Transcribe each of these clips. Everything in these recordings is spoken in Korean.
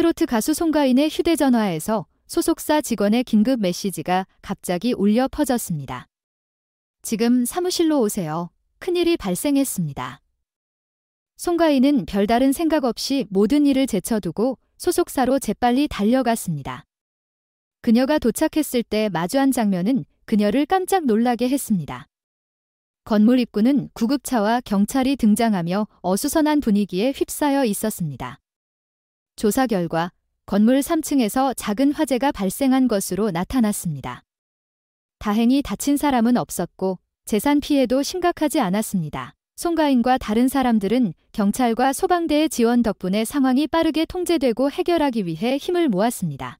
트로트 가수 송가인의 휴대전화에서 소속사 직원의 긴급 메시지가 갑자기 울려 퍼졌습니다. 지금 사무실로 오세요. 큰일이 발생했습니다. 송가인은 별다른 생각 없이 모든 일을 제쳐두고 소속사로 재빨리 달려갔습니다. 그녀가 도착했을 때 마주한 장면은 그녀를 깜짝 놀라게 했습니다. 건물 입구는 구급차와 경찰이 등장하며 어수선한 분위기에 휩싸여 있었습니다. 조사 결과 건물 3층에서 작은 화재가 발생한 것으로 나타났습니다. 다행히 다친 사람은 없었고 재산 피해도 심각하지 않았습니다. 송가인과 다른 사람들은 경찰과 소방대의 지원 덕분에 상황이 빠르게 통제되고 해결하기 위해 힘을 모았습니다.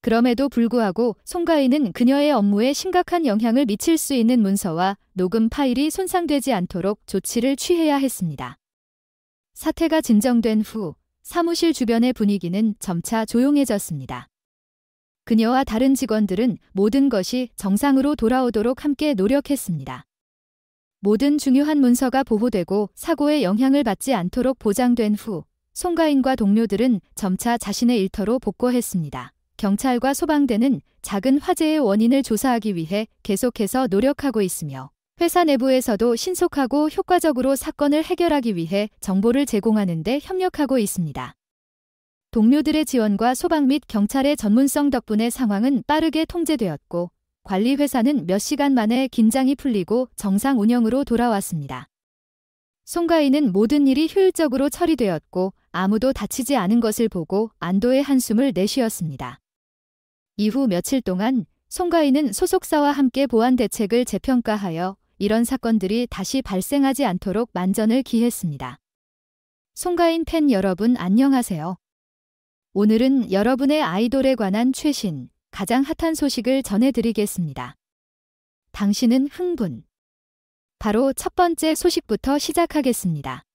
그럼에도 불구하고 송가인은 그녀의 업무에 심각한 영향을 미칠 수 있는 문서와 녹음 파일이 손상되지 않도록 조치를 취해야 했습니다. 사태가 진정된 후 사무실 주변의 분위기는 점차 조용해졌습니다. 그녀와 다른 직원들은 모든 것이 정상으로 돌아오도록 함께 노력했습니다. 모든 중요한 문서가 보호되고 사고에 영향을 받지 않도록 보장된 후 송가인과 동료들은 점차 자신의 일터로 복구했습니다. 경찰과 소방대는 작은 화재의 원인을 조사하기 위해 계속해서 노력하고 있으며 회사 내부에서도 신속하고 효과적으로 사건을 해결하기 위해 정보를 제공하는 데 협력하고 있습니다. 동료들의 지원과 소방 및 경찰의 전문성 덕분에 상황은 빠르게 통제되었고 관리 회사는 몇 시간 만에 긴장이 풀리고 정상 운영으로 돌아왔습니다. 송가인은 모든 일이 효율적으로 처리되었고 아무도 다치지 않은 것을 보고 안도의 한숨을 내쉬었습니다. 이후 며칠 동안 송가인은 소속사와 함께 보안 대책을 재평가하여 이런 사건들이 다시 발생하지 않도록 만전을 기했습니다. 송가인 팬 여러분 안녕하세요. 오늘은 여러분의 아이돌에 관한 최신, 가장 핫한 소식을 전해드리겠습니다. 당신은 흥분. 바로 첫 번째 소식부터 시작하겠습니다.